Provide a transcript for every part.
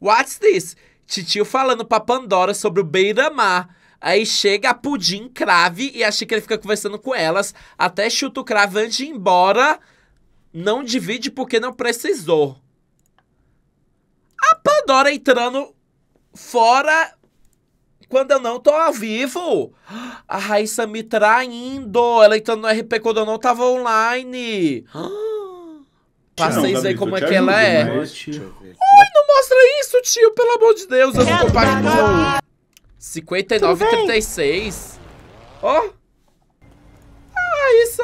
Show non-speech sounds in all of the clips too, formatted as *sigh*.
What's this? Titio falando pra Pandora sobre o beira-mar. Aí chega a Pudim, Crave e a ele fica conversando com elas. Até chuta o Crave antes de ir embora. Não divide porque não precisou. A Pandora entrando fora quando eu não tô ao vivo. A Raíssa me traindo. Ela entrando no RP quando eu não tava online. Passei aí como é que ela é. Ai, não tio, pelo amor de Deus, eu não compartilho. 59 36. Ó. Oh. Ah, isso.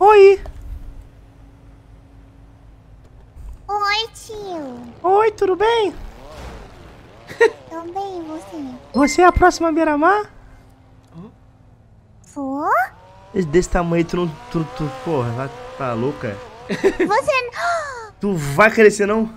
Oi. Oi, tio. Oi, tudo bem? *laughs* Tudo bem, você? Você é a próxima Miramar? Sou? Desse tamanho, tu não... Tu, tu, porra, tá louca? Você... *gasps* Tu vai crescer, não?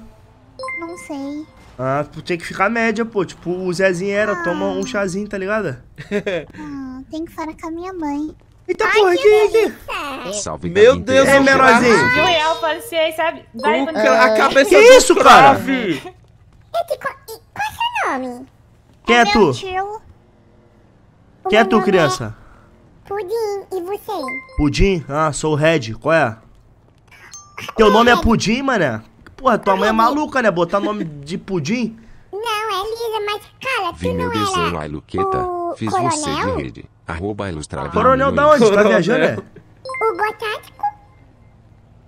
Não sei. Ah, tu que ficar média, pô. Tipo, o Zezinho era, ah. toma um chazinho, tá ligado? ah, tem que falar com a minha mãe. Eita Ai, porra, que é aqui? Salve, Meu Deus, é menorzinho. Real ah, real, parecia, sabe? Vai, a cabeça que do isso, cara? É qual, é seu nome? Quem é, é tu? Tio. Quem é tu, é criança? Pudim, e você? Pudim? Ah, sou o Red, qual é? Teu ah, nome é Pudim, mané? Porra, tua mãe é maluca, né? Botar nome de pudim? Não, é Lisa, mas, cara, tu não era a Luqueta, fiz coronel? você de rede. Arroba ilustrar. Coronel da onde? Tá viajando, é? O Gotático.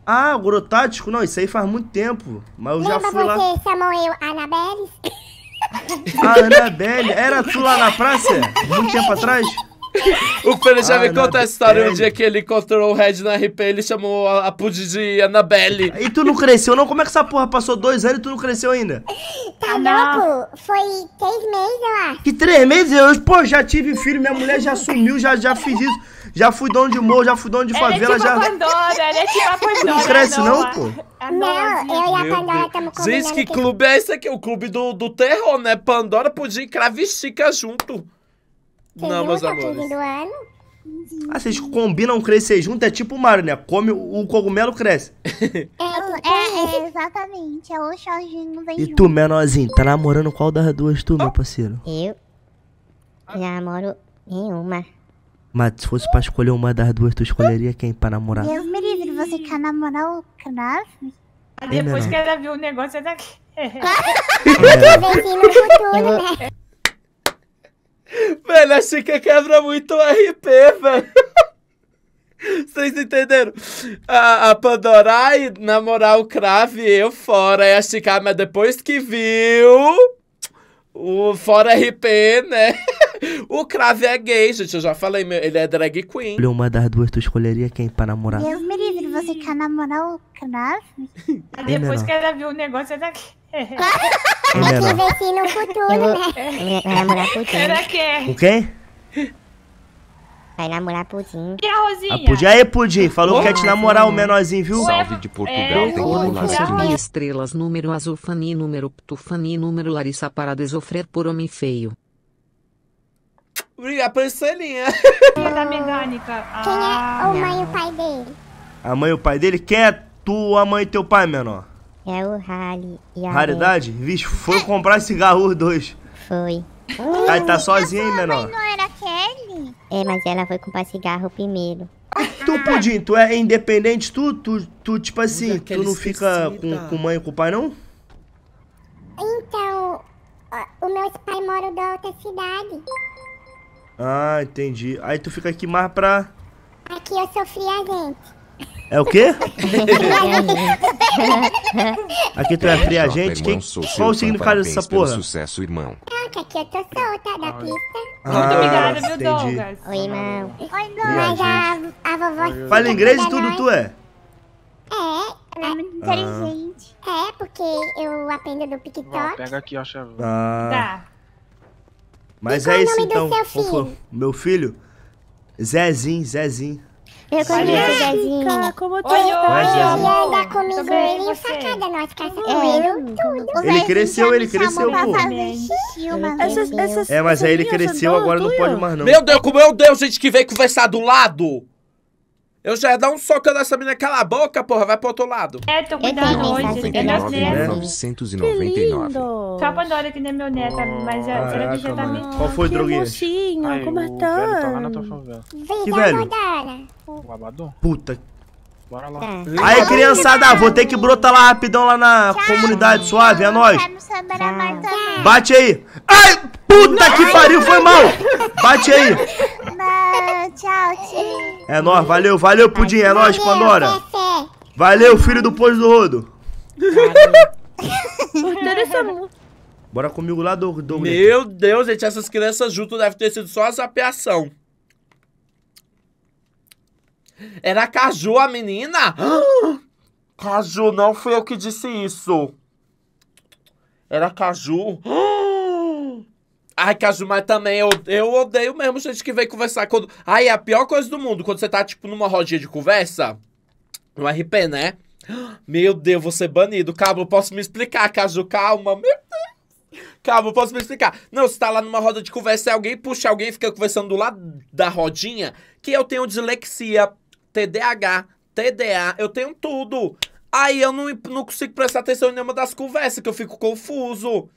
Ah, o Grotático? Não, isso aí faz muito tempo. Mas eu já fui lá... Lembra você, Samuel, Anabelle? *laughs* Ah, Anabelle? Era tu lá na praça? Muito tempo atrás? O já me conta a história um dia que ele encontrou o Red na RP, ele chamou a, a Pud de Annabelle. E tu não cresceu, não? Como é que essa porra passou dois anos e tu não cresceu ainda? É, tá ah, louco? Foi três meses, eu acho. Que três meses? Eu, pô, já tive filho, minha mulher já sumiu, já, já fiz isso. Já fui dono de morro, já fui dono de é favela, tipo ela é tipo já. Pandora, ele é tipo a Pandora. Não cresce, não, pô? É não, eu e a Pandora estamos combinando. Gente, que clube é esse aqui? O clube do, do terror, né? Pandora podia ir cravistica junto. Você não, meus amores. Do ano? Ah, vocês combinam crescer junto, é tipo o Mario, né? Come o cogumelo, cresce. *laughs* É, é, é exatamente. É o Jorginho vem E tu, menorzinho, tá namorando qual das duas tu, meu ah. parceiro? Eu ah. namoro nenhuma. Mas se fosse pra escolher uma das duas, tu escolheria quem pra namorar? Deus me livre, você quer namorar o Knarf? Depois que ela viu o negócio, daqui. É. é. Eu vou... Né? Velho, a Chica quebra muito o RP, velho. *laughs* Vocês entenderam? A, a Pandorai, namorar o crave eu fora. E a Chica, mas depois que viu. O fora RP, né? *laughs* o Crave é gay, gente. Eu já falei, ele é drag queen. Uma das duas, tu escolheria quem pra namorar? Deus me livre, você quer namorar o Crave? *laughs* É depois que ela viu o negócio, é daqui. Tem que no futuro, vou... né? É, vai namorar putinho. Ela quer. É? O quê? Vai namorar pudim. E é a Rosinha? A ah, pudim. Aê, pudim. Falou que quer te namorar o menorzinho, viu? Salve de Portugal. É, tem que estrelas, número azul, Fani, número Ptufani, número Larissa para desofrer por homem feio. Obrigado, Pancelinha. Quem é da mecânica? Quem é a ah. mãe e o pai dele? A mãe e o pai dele? Quem é tua mãe e teu pai, menor? É o Rally. E a Raridade? Vixe, foi comprar cigarro dois. Foi. Hum, aí tá sozinha aí, menor. Mas não era Kelly? É, mas ela foi comprar cigarro primeiro. Tu, Pudim, tu é independente, tu? Tu, tu tipo assim, tu não fica com, com mãe e com pai, não? Então, o meu pai mora da outra cidade. Ah, entendi. Aí tu fica aqui mais pra... Aqui eu sofri a gente. É o quê? *laughs* aqui tu é fria, gente? Quem? Qual o significado dessa porra? sucesso, irmão. Calma, que eu tô solta da pista. Muito obrigado ah, obrigada, viu, Douglas? Oi, irmão. Oi, Douglas. Mas a, a vovó... Fala inglês e tudo, tu é? É, ela é, é ah. inteligente. É, porque eu aprendo do TikTok. Vó, pega aqui, ó, chave. Ah. Tá. Mas e é isso, então. Filho? Meu filho? Zezinho, Zezinho. Eu conheço o Zezinho. Como tu Olha, tá? Ele anda com o mingolinho facada, nós caçando tudo. Ele cresceu, ele cresceu, pô. Essas, essas, é, mas aí ele cresceu, agora não pode mais não. Meu Deus, como meu Deus, gente que veio conversar do lado. Eu já ia dar um socão nessa menina. Cala a boca, porra. Vai pro outro lado. É, tô é cuidando é hoje. É meu neto. 999. Só a Pandora que nem meu neto, mas é, será que já tá me... Qual foi, droguinha? Mocinho, como tá? tá lá na tua favela. Que velho? O Abadão. Puta. Bora lá. Tá. Aí, criançada, vou ter que brotar lá rapidão lá na comunidade suave. É nóis. Bate aí. Ai, puta que pariu. Foi mal. Bate aí. Não, tchau, tio. É nóis, valeu, valeu, Pudim, é nóis, Pandora. Valeu, filho do pôs do rodo. *laughs* Bora comigo lá, Douglas. Meu Deus, gente, essas crianças juntas devem ter sido só zapeação. Era Caju a menina? *gasps* Caju, não fui eu que disse isso. Era Caju. *gasps* Ai, mas também, eu, eu odeio mesmo gente que vem conversar quando... Ai, é a pior coisa do mundo, quando você tá, tipo, numa rodinha de conversa, no RP, né? Meu Deus, vou ser banido. Cabo, posso me explicar, Caju? Calma, meu Deus. Cabo, posso me explicar? Não, você tá lá numa roda de conversa e alguém puxa alguém fica conversando do lado da rodinha, que eu tenho dislexia, TDAH, TDA, eu tenho tudo. Aí eu não, não consigo prestar atenção em nenhuma das conversas, que eu fico confuso.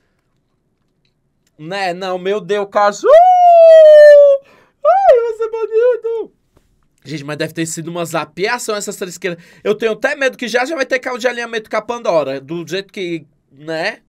Né, não, meu Deus, caso. Ai, você é Gente, mas deve ter sido uma zapiação essas três Eu tenho até medo que já já vai ter carro de alinhamento com a Pandora. Do jeito que, né?